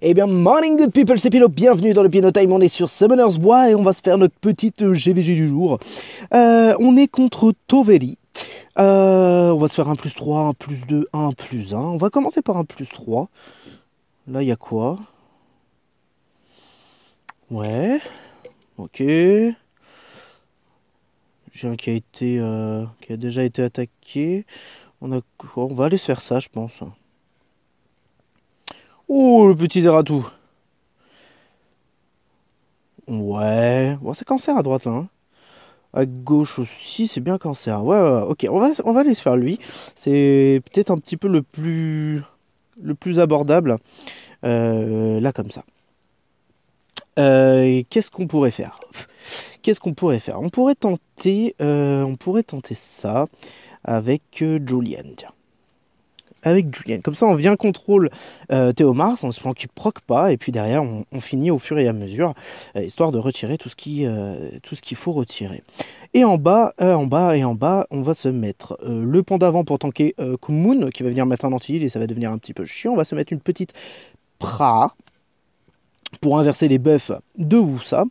Eh bien, morning good people, c'est Pilo, bienvenue dans le Piano Time, on est sur Summoner's Bois et on va se faire notre petite GVG euh, du jour. Euh, on est contre Toveri. Euh, on va se faire un plus 3, un plus 2, un plus 1. On va commencer par un plus 3. Là, il y a quoi Ouais. Ok. J'ai un qui a été. qui a déjà été attaqué. On, on va aller se faire ça, je pense. Oh, le petit Zeratou. Ouais. c'est cancer à droite, là. Hein. À gauche aussi, c'est bien cancer. Ouais, ouais, ok. On va, on va aller se faire lui. C'est peut-être un petit peu le plus, le plus abordable. Euh, là, comme ça. Euh, qu'est-ce qu'on pourrait faire Qu'est-ce qu'on pourrait faire On pourrait tenter, euh, on pourrait tenter ça avec Julien, Tiens avec Julien. Comme ça, on vient contrôle euh, Théo Mars, on se prend qu'il proc pas, et puis derrière, on, finit au fur et à mesure, euh, histoire de retirer tout ce qui, euh, tout ce qu'il faut retirer. Et en bas, euh, en bas et en bas, on va se mettre le pont d'avant pour tanker Kumun, qui va venir mettre un anti et ça va devenir un petit peu chiant. On va se mettre une petite Pra, pour inverser les buffs de ça,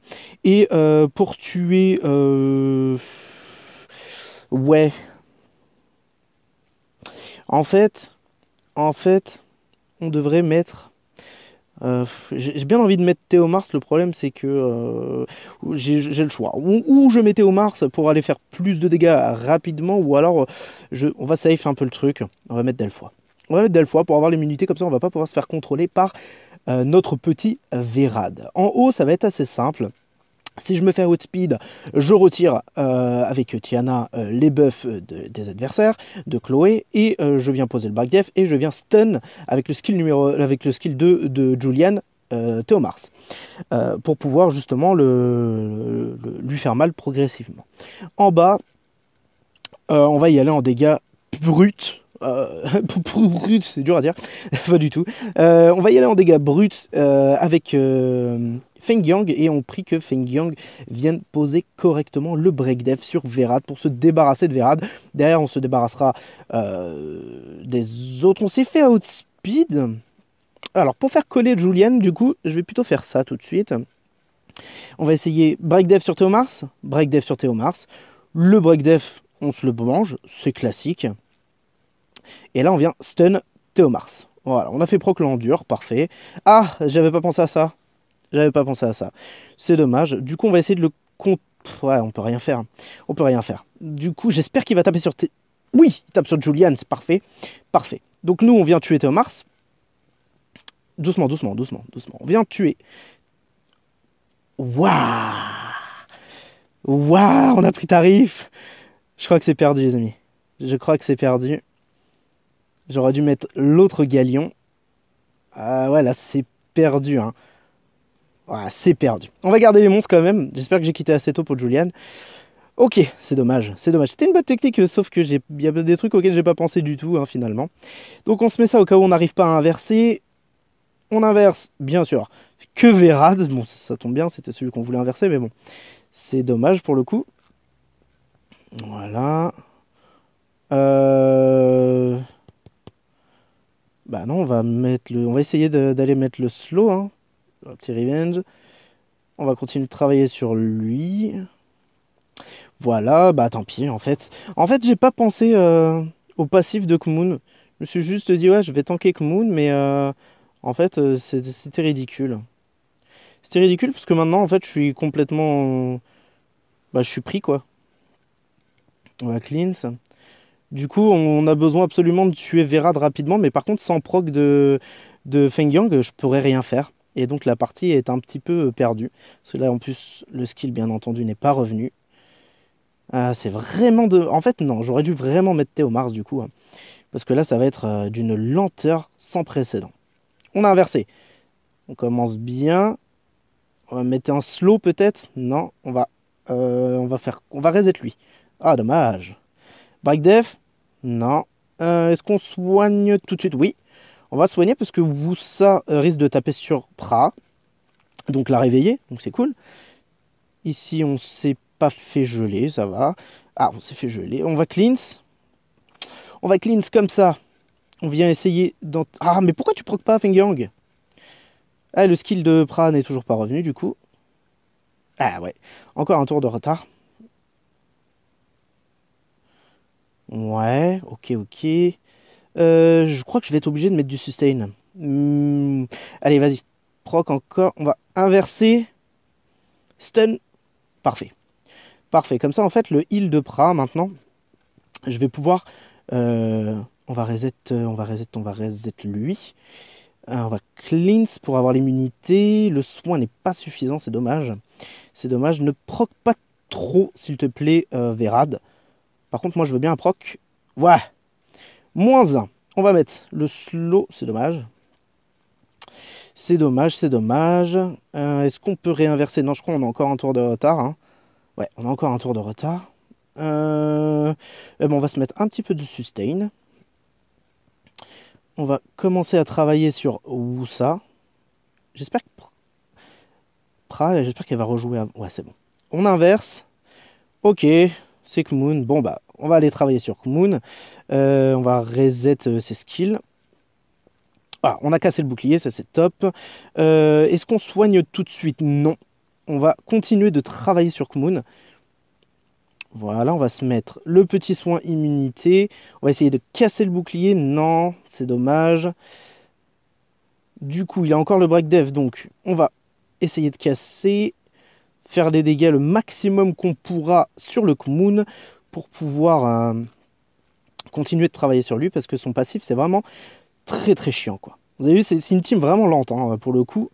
et pour tuer ouais en fait en fait, on devrait mettre. Euh, j'ai bien envie de mettre Théo Mars, le problème c'est que euh, j'ai le choix. Ou, je mets Théo Mars pour aller faire plus de dégâts rapidement, ou alors je, on va safe un peu le truc, on va mettre Delphoi. On va mettre Delphoi pour avoir l'immunité, comme ça on va pas pouvoir se faire contrôler par euh, notre petit Vérad. En haut ça va être assez simple, si je me fais speed, je retire euh, avec Tiana euh, les buffs des adversaires, de Chloé, et euh, je viens poser le back def et je viens stun avec le skill, numéro, avec le skill 2 de Julian. Théomars. pour pouvoir justement le, lui faire mal progressivement. En bas, on va y aller en dégâts bruts, euh, c'est dur à dire, pas du tout. on va y aller en dégâts bruts avec Feng Yang et on prie que Feng Yang vienne poser correctement le break dev sur Verad pour se débarrasser de Verad. Derrière, on se débarrassera euh, des autres. On s'est fait speed. Alors, pour faire coller Julian, du coup, je vais plutôt faire ça tout de suite. On va essayer break dev sur Théomars, break dev sur Théomars. Le break dev, on se le mange, c'est classique. Et là, on vient stun Théomars. Voilà, on a fait proc parfait. Ah, j'avais pas pensé à ça. J'avais pas pensé à ça. C'est dommage. Du coup, on va essayer de le con... Ouais, on peut rien faire. Hein. On peut rien faire. Du coup, j'espère qu'il va taper sur. T... Oui, il tape sur Julian, c'est parfait. Parfait. Donc nous, on vient tuer Théomars. Doucement, doucement, doucement, doucement. On vient tuer. Waouh Waouh On a pris tarif Je crois que c'est perdu, les amis. Je crois que c'est perdu. J'aurais dû mettre l'autre galion. Ah ouais, là, c'est perdu. Hein. Voilà, c'est perdu. On va garder les monstres quand même. J'espère que j'ai quitté assez tôt pour Julian. Ok, c'est dommage, c'est dommage. C'était une bonne technique, euh, sauf que j'ai, y a des trucs auxquels j'ai pas pensé du tout, hein, finalement. Donc on se met ça au cas où on n'arrive pas à inverser. On inverse, bien sûr, que Verad. Bon, ça, tombe bien, c'était celui qu'on voulait inverser, mais bon. C'est dommage pour le coup. Voilà. Euh... Bah non, on va mettre le... On va essayer d'aller mettre le slow, hein petit revenge. On va continuer de travailler sur lui. Voilà, bah tant pis en fait. En fait, j'ai pas pensé euh, au passif de Kmoon. Je me suis juste dit, ouais, je vais tanker Kmoon, mais euh, en fait, euh, c'était ridicule. C'était ridicule parce que maintenant, en fait, je suis complètement. Bah, je suis pris quoi. va cleanse, Du coup, on a besoin absolument de tuer Verad rapidement, mais par contre, sans proc de, de Feng Yang, je pourrais rien faire. Et donc la partie est un petit peu euh, perdue. Parce que là, en plus, le skill, bien entendu, n'est pas revenu. Ah, c'est vraiment de. En fait, non, j'aurais dû vraiment mettre Théo Mars du coup. Hein. Parce que là, ça va être euh, d'une lenteur sans précédent. On a inversé. On commence bien. On va mettre un slow peut-être. Non, on va, euh, on va faire, on va reset lui. Ah dommage. Break def. Non. Est-ce qu'on soigne tout de suite Oui. On va soigner parce que ça euh, risque de taper sur Pra, donc la réveiller, donc c'est cool. Ici, on s'est pas fait geler, ça va. Ah, on s'est fait geler. On va cleanse. On va cleanse comme ça. On vient essayer dans... Ah, mais pourquoi tu procs pas, Yang Ah, le skill de Pra n'est toujours pas revenu, du coup. Ah ouais, encore un tour de retard. Ouais, ok, ok. Euh, je crois que je vais être obligé de mettre du sustain. Hmm, allez, vas-y. Proc encore. On va inverser. Stun. Parfait. Parfait. Comme ça, en fait, le heal de Pra, maintenant, je vais pouvoir... Euh, on va reset, on va reset, on va reset lui. Euh, on va cleanse pour avoir l'immunité. Le soin n'est pas suffisant, c'est dommage. C'est dommage. Ne proc pas trop, s'il te plaît, Vérad. Par contre, moi, je veux bien un proc. Ouais Moins 1. On va mettre le slow, c'est dommage. C'est dommage, c'est dommage. Euh, est-ce qu'on peut réinverser Non, je crois qu'on a encore un tour de retard. Hein. Ouais, on a encore un tour de retard. Euh, eh ben, on va se mettre un petit peu de sustain. On va commencer à travailler sur ça. J'espère que... Pra, j'espère qu'elle va rejouer Ouais, c'est bon. On inverse. Ok, c'est Moon. Bon, bah, on va aller travailler sur Kumun. Euh, on va reset euh, ses skills. Ah, on a cassé le bouclier, ça c'est top. Euh, est-ce qu'on soigne tout de suite Non. On va continuer de travailler sur Kmoon. Voilà, on va se mettre le petit soin immunité. On va essayer de casser le bouclier. Non, c'est dommage. Du coup, il a encore le break dev, donc on va essayer de casser, faire les dégâts le maximum qu'on pourra sur le Kmoon pour pouvoir euh, continuer de travailler sur lui parce que son passif c'est vraiment très très chiant quoi. Vous avez vu, c'est une team vraiment lente hein, pour le coup,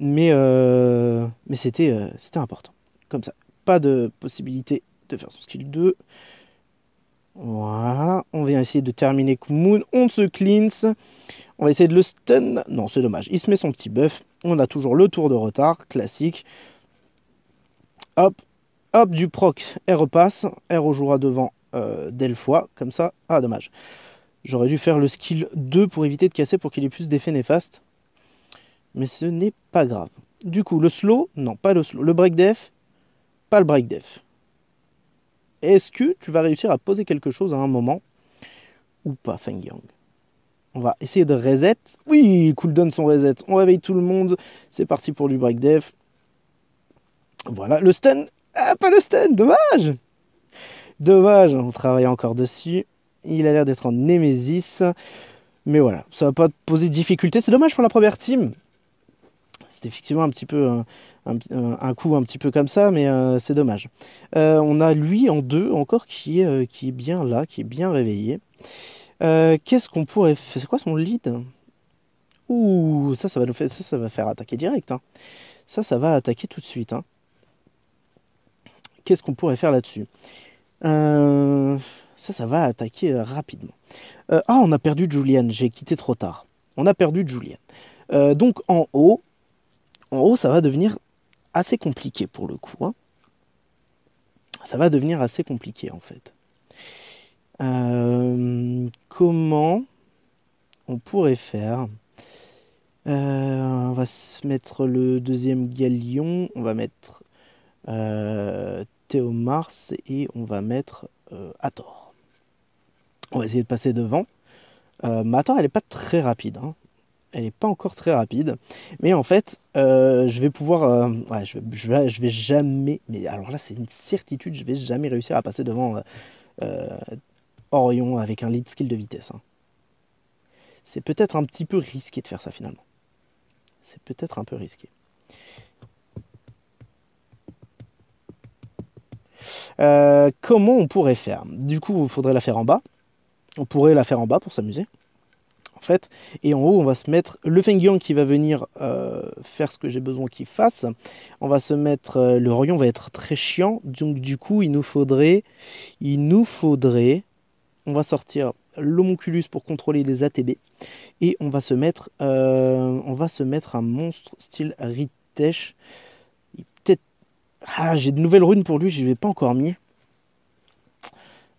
mais, euh, mais euh, c'était important. Comme ça, pas de possibilité de faire son skill 2. Voilà, on vient essayer de terminer Moon, on se cleanse, on va essayer de le stun. Non, c'est dommage, il se met son petit buff, on a toujours le tour de retard, classique. Hop, Hop, du proc, elle repasse. Elle rejouera devant euh, Comme ça, ah, dommage. J'aurais dû faire le skill 2 pour éviter de casser pour qu'il ait plus d'effets néfastes. Mais ce n'est pas grave. Du coup, le slow, non, pas le slow. Le break def, pas le break def. Est-ce que tu vas réussir à poser quelque chose à un moment ou pas, Feng Yang On va essayer de reset. Oui, cooldown son reset. On réveille tout le monde. C'est parti pour du break def. Voilà, le stun ah, pas le dommage Dommage, on travaille encore dessus. Il a l'air d'être en Nemesis. Mais voilà, ça va pas poser de difficultés. C'est dommage pour la première team. C'est effectivement un petit peu euh, euh, un, coup un petit peu comme ça, mais euh, c'est dommage. on a lui en deux encore qui est, qui est bien là, qui est bien réveillé. Qu'est-ce qu'on pourrait faire C'est quoi son lead Ouh, ça, ça va nous faire, ça, ça va faire attaquer direct. Hein. Ça, ça va attaquer tout de suite. Hein. Qu'est-ce qu'on pourrait faire là-dessus euh, Ça, ça va attaquer euh, rapidement. Euh, ah, on a perdu Julian, j'ai quitté trop tard. On a perdu Julian. donc en haut, en haut, ça va devenir assez compliqué pour le coup. Hein. Ça va devenir assez compliqué en fait. comment on pourrait faire on va se mettre le deuxième galion. On va mettre Théo Mars et on va mettre euh, à tort On va essayer de passer devant. Euh, mais elle n'est pas très rapide. Hein. Elle n'est pas encore très rapide. Mais en fait, euh, je vais pouvoir. Euh, je, vais, jamais. Mais alors là, c'est une certitude, je vais jamais réussir à passer devant Orion avec un lead skill de vitesse. Hein. C'est peut-être un petit peu risqué de faire ça finalement. C'est peut-être un peu risqué. Euh, comment on pourrait faire Du coup, il faudrait la faire en bas. On pourrait la faire en bas pour s'amuser. En fait, et en haut, on va se mettre le Fengyang qui va venir euh, faire ce que j'ai besoin qu'il fasse. On va se mettre euh, le Orion va être très chiant, donc du coup, il nous faudrait, il nous faudrait, on va sortir l'Homunculus pour contrôler les ATB et on va se mettre, on va se mettre un monstre style Ritesh ah, j'ai de nouvelles runes pour lui, je ne vais pas encore mis.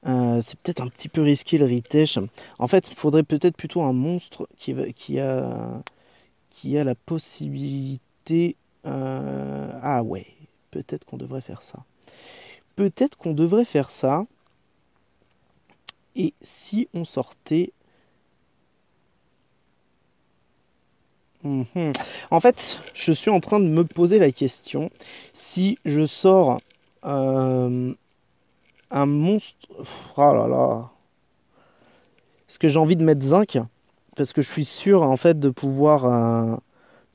Euh, c'est peut-être un petit peu risqué le Ritesh. En fait, il faudrait peut-être plutôt un monstre qui, a, qui a la possibilité. Euh, ah ouais, peut-être qu'on devrait faire ça. Peut-être qu'on devrait faire ça. Et si on sortait Mhm. En fait, je suis en train de me poser la question si je sors euh, un monstre. Oh là là. Est-ce que j'ai envie de mettre zinc Parce que je suis sûr en fait de pouvoir, euh,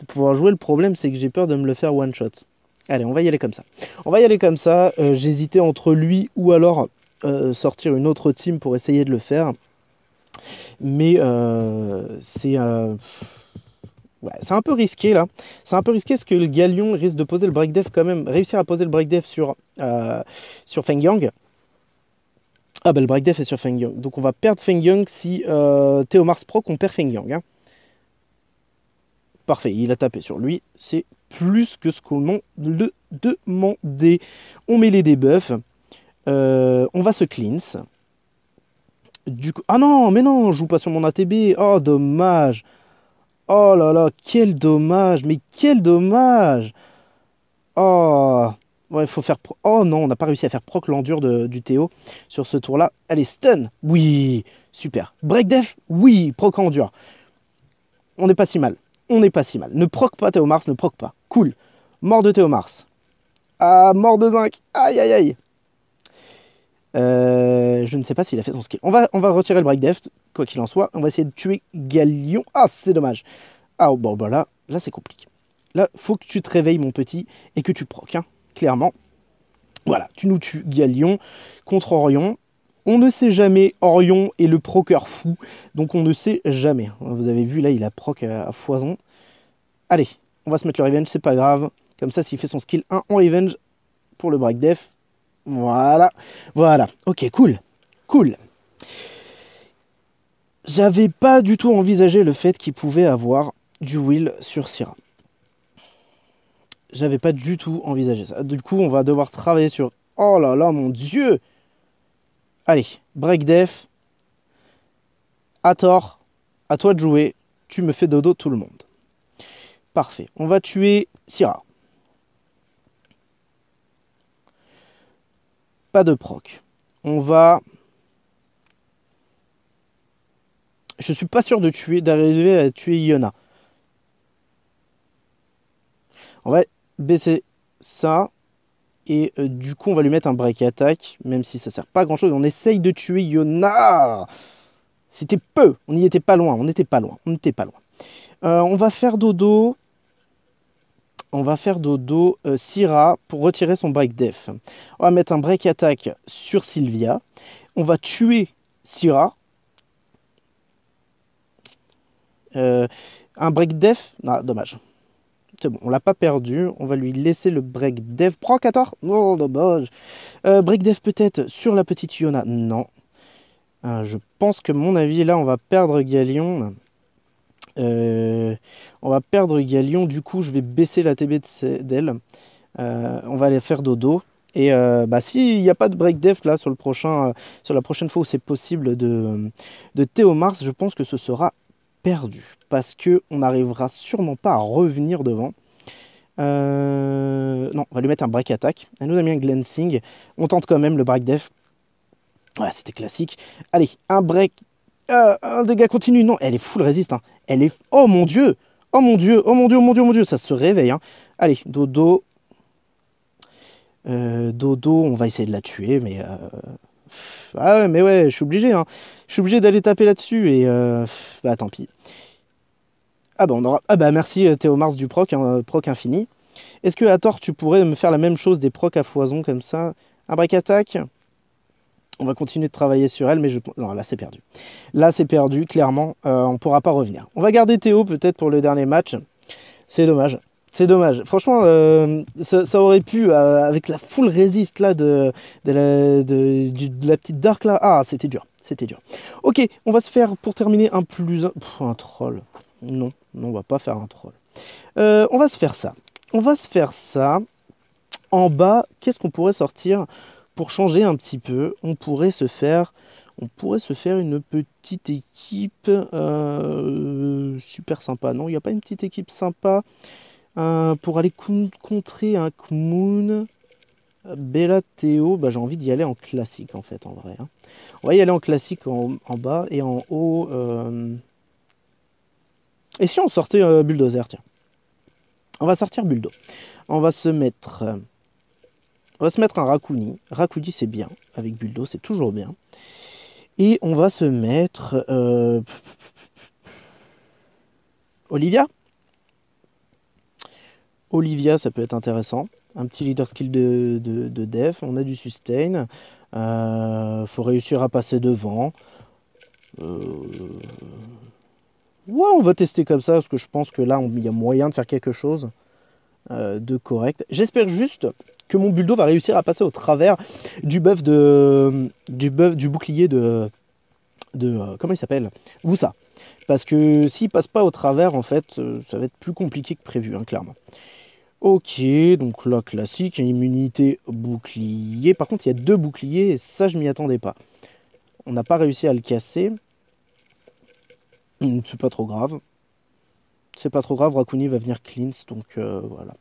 pouvoir jouer. Le problème, c'est que j'ai peur de me le faire one shot. Allez, on va y aller comme ça. On va y aller comme ça. Euh, j'hésitais entre lui ou alors sortir une autre team pour essayer de le faire. Mais c'est c'est un peu risqué là. C'est un peu risqué parce que le Galion risque de poser le break def quand même. Réussir à poser le break def sur, euh, sur Feng Yang. Ah bah le break def est sur Feng Yang. Donc on va perdre Feng Yang si euh, Théo Mars proc, on perd Feng Yang. Hein. Parfait, il a tapé sur lui. C'est plus que ce qu'on le demandait. On met les debuffs. Euh, on va se cleanse. Du coup... Ah non, mais non, je joue pas sur mon ATB. Oh, dommage. Oh là là, quel dommage, mais quel dommage Oh Ouais, faut faire... oh non, on n'a pas réussi à faire proc l'endure du Théo sur ce tour-là. Allez, stun Oui Super. Break def Oui Proc endure. On n'est pas si mal. On n'est pas si mal. Ne proc pas Théo Mars, ne proc pas. Cool. Mort de Théo Mars. Ah, mort de zinc Aïe, aïe, aïe euh, je ne sais pas s'il a fait son skill. On va, on va retirer le break Death, quoi qu'il en soit. On va essayer de tuer Galion. Ah, c'est dommage. Ah, oh, bon, bah là, là c'est compliqué. Là, faut que tu te réveilles, mon petit, et que tu proques, hein, clairement. Voilà, tu nous tues Galion contre Orion. On ne sait jamais, Orion est le proqueur fou, donc on ne sait jamais. Hein. Vous avez vu, là, il a proc à foison. Allez, on va se mettre le revenge, c'est pas grave. Comme ça, s'il fait son skill 1 en revenge pour le break def, voilà. Voilà. Ok, cool. Cool. J'avais pas du tout envisagé le fait qu'il pouvait avoir du Will sur Syrah. J'avais pas du tout envisagé ça. Du coup, on va devoir travailler sur. Oh là là, mon dieu! Allez, break def. À tort, à toi de jouer. Tu me fais dodo tout le monde. Parfait. On va tuer Syrah. pas de proc. On va. Je suis pas sûr de tuer, d'arriver à tuer Yona. On va baisser ça. Et euh, du coup, on va lui mettre un break attack, même si ça sert pas à grand chose. On essaye de tuer Yona. C'était peu. On n'y était pas loin. On n'était pas loin. On n'était pas loin. Euh, on va faire dodo on va faire dodo euh, pour retirer son break def. On va mettre un break attack sur Sylvia. On va tuer Syrah. Euh, un break def. Ah, dommage. C'est bon, on l'a pas perdu. On va lui laisser le break def. Prends 14 Non, dommage. Euh, break def peut-être sur la petite Yona. Non. Euh, je pense que mon avis, là, on va perdre Galion. Euh, on va perdre Galion, du coup je vais baisser la TB d'elle. Euh, on va aller faire dodo. Et euh, bah, s'il n'y a pas de break def là sur, le prochain, euh, sur la prochaine fois où c'est possible de, de Théo Mars, je pense que ce sera perdu. Parce qu'on n'arrivera sûrement pas à revenir devant. non, on va lui mettre un break attack. Elle nous a mis un glancing. On tente quand même le break def. c'était classique. Allez, un break euh, un dégât continu. Non, elle est full résiste. Hein. Elle est. Oh mon dieu Oh mon dieu Oh mon dieu Oh mon dieu oh, mon dieu Ça se réveille. Hein. Allez, dodo. Euh, dodo, on va essayer de la tuer, mais. Euh, ah ouais, mais ouais, je suis obligé. Hein. Je suis obligé d'aller taper là-dessus et. Bah tant pis. Ah bah, on aura... ah bah merci Théo Mars du proc, proc infini. Est-ce que à tort tu pourrais me faire la même chose des procs à foison comme ça Un break attack on va continuer de travailler sur elle, mais je... Non, là c'est perdu. Là c'est perdu, clairement, euh, on ne pourra pas revenir. On va garder Théo peut-être pour le dernier match. C'est dommage. C'est dommage. Franchement, euh, ça, aurait pu, euh, avec la full résiste là de, la, petite Dark là. Ah, c'était dur. C'était dur. Ok, on va se faire pour terminer un plus. Un, un troll. Non, non, on va pas faire un troll. on va se faire ça. On va se faire ça. En bas, qu'est-ce qu'on pourrait sortir pour changer un petit peu, on pourrait se faire, on pourrait se faire une petite équipe euh, super sympa. Non, il n'y a pas une petite équipe sympa euh, pour aller contrer un Kmoun. Bella Théo, bah, j'ai envie d'y aller en classique en fait en vrai. Hein. On va y aller en classique en, bas et en haut. Euh, et si on sortait Bulldozer, tiens. On va sortir bulldo. On va se mettre on va se mettre un Rakuni. Rakuni, c'est bien. Avec Buldo, c'est toujours bien. Et on va se mettre. Euh, Olivia Olivia, ça peut être intéressant. Un petit leader skill de, Def. On a du sustain. Euh, faut réussir à passer devant. Euh, ouais, on va tester comme ça parce que je pense que là, il y a moyen de faire quelque chose. Euh, de correct. J'espère juste que mon bulldo va réussir à passer au travers du bœuf de du bœuf du bouclier de de euh, comment il s'appelle ça Parce que s'il passe pas au travers, en fait, euh, ça va être plus compliqué que prévu, hein, clairement. Ok, donc là classique, immunité bouclier. Par contre, il y a deux boucliers et ça, je m'y attendais pas. On n'a pas réussi à le casser. Hmm, c'est pas trop grave c'est pas trop grave, Rakuni va venir cleanse, donc euh, voilà.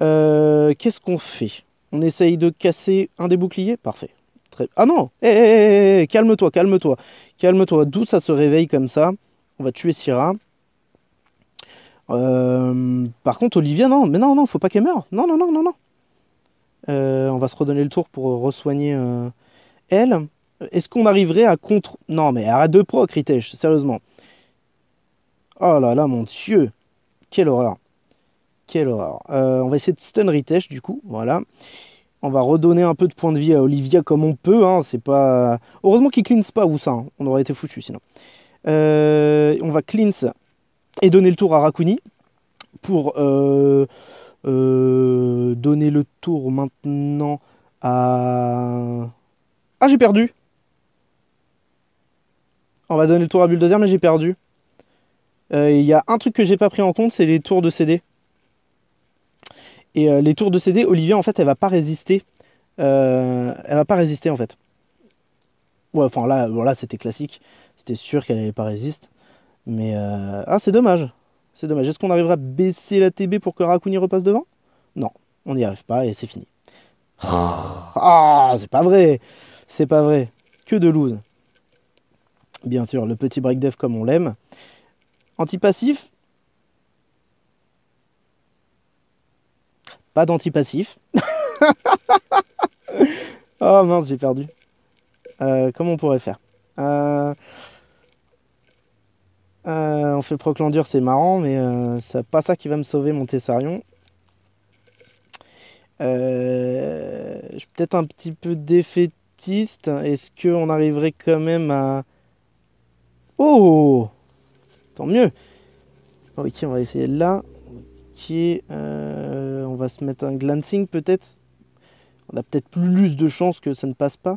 Euh, qu'est-ce qu'on fait On essaye de casser un des boucliers Parfait. Ah non eh, eh, eh, Calme-toi, calme-toi. Calme-toi, d'où ça se réveille comme ça On va tuer Syrah. Euh, par contre, Olivia, non, mais non, non, faut pas qu'elle meure. Non, non, non, non, non. on va se redonner le tour pour re-soigner elle. Est-ce qu'on arriverait à contre... Non, mais arrête de pro, Ritesh, sérieusement. Oh là là, mon dieu Quelle horreur Quelle horreur euh, On va essayer de stun Ritesh, du coup, voilà. On va redonner un peu de points de vie à Olivia comme on peut, hein. c'est pas... Heureusement qu'il cleanse pas, ou ça, hein. on aurait été foutu sinon. Euh, on va cleanse et donner le tour à Rakuni pour euh, donner le tour maintenant à... Ah, j'ai perdu On va donner le tour à Bulldozer, mais j'ai perdu. Euh, il y a un truc que j'ai pas pris en compte, c'est les tours de CD. Et euh, les tours de CD, Olivier, en fait, elle va pas résister. Euh, elle va pas résister, en fait. Ouais, enfin là, c'était classique. C'était sûr qu'elle n'allait pas résister. Mais euh... ah, c'est dommage. C'est dommage. Est-ce qu'on arrivera à baisser la TB pour que Rakuni repasse devant Non, on n'y arrive pas et c'est fini. Ah, c'est pas vrai. C'est pas vrai. Que de lose. Bien sûr, le petit break dev comme on l'aime. Antipassif Pas d'antipassif. oh mince, j'ai perdu. Euh, comment on pourrait faire euh, euh, On fait Proclandure, c'est marrant, mais c'est pas ça qui va me sauver mon Tessarion. je suis peut-être un petit peu défaitiste. Est-ce qu'on arriverait quand même à... Oh tant mieux. Ok, on va essayer là. Ok, euh, on va se mettre un glancing peut-être. On a peut-être plus de chances que ça ne passe pas.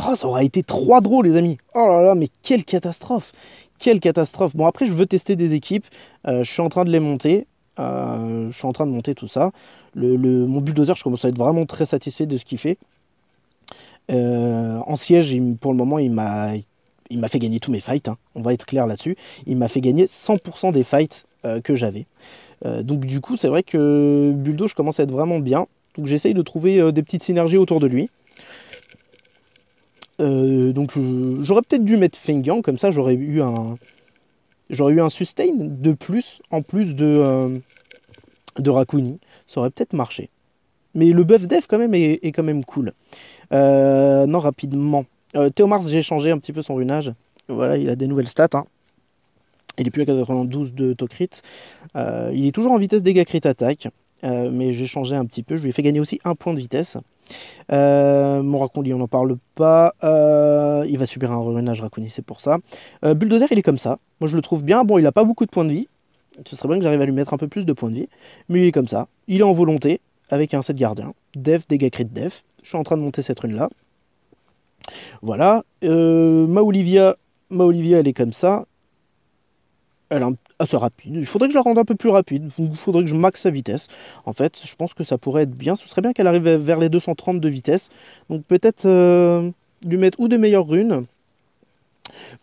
Oh, ça aura été trois drôle, les amis. Oh là là, mais quelle catastrophe! Quelle catastrophe! Bon, après, je veux tester des équipes. Euh, je suis en train de les monter. Euh, je suis en train de monter tout ça. Le, le, mon bulldozer, je commence à être vraiment très satisfait de ce qu'il fait. en siège, il, pour le moment, il m'a il m'a fait gagner tous mes fights, hein. on va être clair là-dessus. Il m'a fait gagner 100% des fights euh, que j'avais. Euh, donc du coup, c'est vrai que Buldo, je commence à être vraiment bien. Donc j'essaye de trouver euh, des petites synergies autour de lui. donc j'aurais peut-être dû mettre Fengyang, comme ça j'aurais eu un j'aurais eu un sustain de plus en plus de de Rakuni. Ça aurait peut-être marché. Mais le buff def quand même est quand même cool. non rapidement. Euh, Théo Mars, j'ai changé un petit peu son runage. Voilà, il a des nouvelles stats. Hein. Il est plus à 92 de Tokrit. Euh, il est toujours en vitesse dégâts crit attaque. Euh, mais j'ai changé un petit peu. Je lui ai fait gagner aussi un point de vitesse. mon dit on n'en parle pas. il va subir un runage Racondi, c'est pour ça. Bulldozer, il est comme ça. Moi, je le trouve bien. Bon, il n'a pas beaucoup de points de vie. Ce serait bien que j'arrive à lui mettre un peu plus de points de vie. Mais il est comme ça. Il est en volonté avec un set gardien. Def, dégâts crit def. Je suis en train de monter cette rune là. Voilà. Euh, ma, Olivia, ma Olivia, elle est comme ça. Elle est assez rapide. Il faudrait que je la rende un peu plus rapide. Il faudrait que je max sa vitesse. En fait, je pense que ça pourrait être bien. Ce serait bien qu'elle arrive vers les 230 de vitesse. Donc peut-être euh, lui mettre ou des meilleures runes.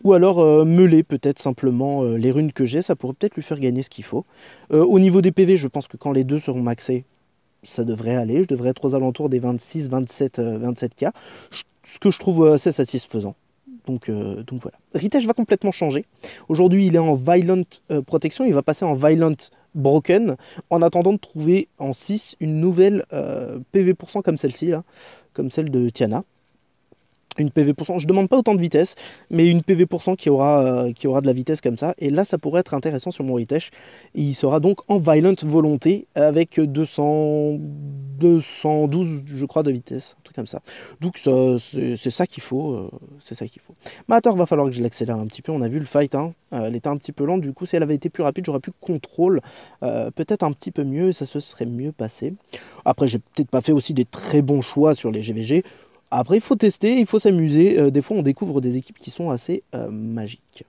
Ou alors euh, peut-être simplement euh, les runes que j'ai, ça pourrait peut-être lui faire gagner ce qu'il faut. au niveau des PV, je pense que quand les deux seront maxés, ça devrait aller. Je devrais être aux alentours des 26, 27, 27K. Ce que je trouve euh, assez satisfaisant. Donc, euh, donc voilà. Ritech va complètement changer. Aujourd'hui, il est en Violent euh, Protection. Il va passer en Violent Broken en attendant de trouver en 6 une nouvelle PV% comme celle-ci, là, comme celle de Tiana une PV%. Pour cent. Je ne demande pas autant de vitesse, mais une PV% pour cent qui aura, euh, qui aura de la vitesse comme ça. Et là, ça pourrait être intéressant sur mon Ritesh. Il sera donc en Violent Volonté avec 200, 212, je crois, de vitesse, un truc comme ça. Donc c'est ça qu'il faut. Euh, c'est ça qu'il faut. Mator, va falloir que je l'accélère un petit peu. On a vu le fight, hein. euh, elle était un petit peu lente. Du coup, si elle avait été plus rapide, j'aurais pu contrôle peut-être un petit peu mieux et ça se serait mieux passé. Après, j'ai peut-être pas fait aussi des très bons choix sur les GVG. Après, il faut tester, il faut s'amuser. Euh, des fois, on découvre des équipes qui sont assez euh, magiques.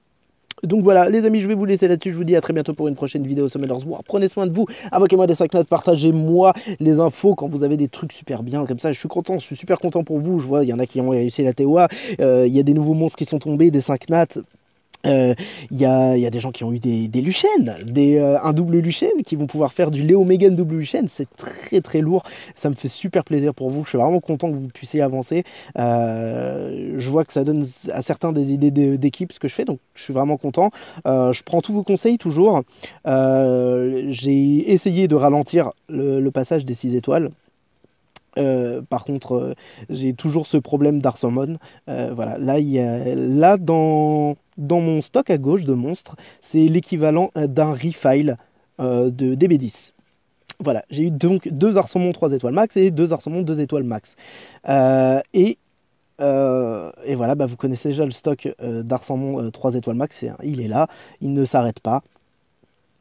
Donc voilà, les amis, je vais vous laisser là-dessus. Je vous dis à très bientôt pour une prochaine vidéo Summoners War. Prenez soin de vous, invoquez-moi des 5 notes, partagez-moi les infos quand vous avez des trucs super bien. Comme ça, je suis content, je suis super content pour vous. Je vois, il y en a qui ont réussi la TOA, euh, il y a des nouveaux monstres qui sont tombés, des 5 nattes. Euh, il y, a, y, a des gens qui ont eu des, des des, euh, un double Luchène, qui vont pouvoir faire du Léo Megan double Luchène. C'est très très lourd. Ça me fait super plaisir pour vous. Je suis vraiment content que vous puissiez avancer. Euh, je vois que ça donne à certains des idées d'équipe ce que je fais, donc je suis vraiment content. je prends tous vos conseils toujours. J'ai essayé de ralentir le, passage des 6 étoiles. par contre, j'ai toujours ce problème d'Arson voilà, là, il là dans, dans mon stock à gauche de monstres, c'est l'équivalent euh, d'un refile euh, de DB10. Voilà, j'ai eu donc deux Arsemons 3 étoiles max et deux Arsemons 2 étoiles max. Euh, et, et, voilà, bah, vous connaissez déjà le stock d'Arsemons 3 étoiles max, il est là, il ne s'arrête pas.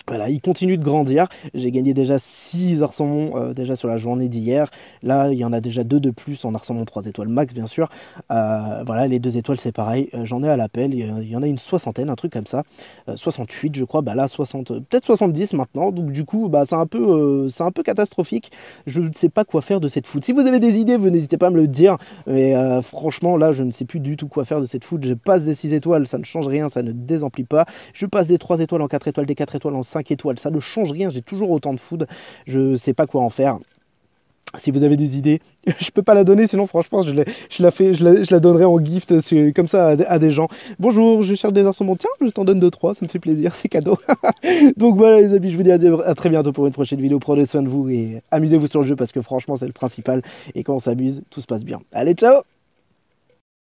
Voilà, il continue de grandir. J'ai gagné déjà 6 Arsenal euh, déjà sur la journée d'hier. Là, il y en a déjà 2 de plus en mon 3 étoiles max, bien sûr. Euh, voilà, les 2 étoiles, c'est pareil. Euh, j'en ai à l'appel. Il y en a une soixantaine, un truc comme ça. 68, je crois. Bah là, 60, peut-être 70 maintenant. Donc, du coup, bah, c'est un, peu, un peu catastrophique. Je ne sais pas quoi faire de cette foot. Si vous avez des idées, vous n'hésitez pas à me le dire. Mais franchement, là, je ne sais plus du tout quoi faire de cette foot. Je passe des 6 étoiles, ça ne change rien, ça ne désemplit pas. Je passe des 3 étoiles en 4 étoiles, des 4 étoiles en 5 5 étoiles. Ça ne change rien, j'ai toujours autant de food, je sais pas quoi en faire. Si vous avez des idées, je peux pas la donner, sinon franchement je, la, fais, je la, donnerai en gift euh, comme ça à, des gens. Bonjour, je cherche des mon tiens, je t'en donne 2-3, ça me fait plaisir, c'est cadeau. Donc voilà les amis, je vous dis à, très bientôt pour une prochaine vidéo, prenez soin de vous et amusez-vous sur le jeu parce que franchement c'est le principal et quand on s'amuse, tout se passe bien. Allez, ciao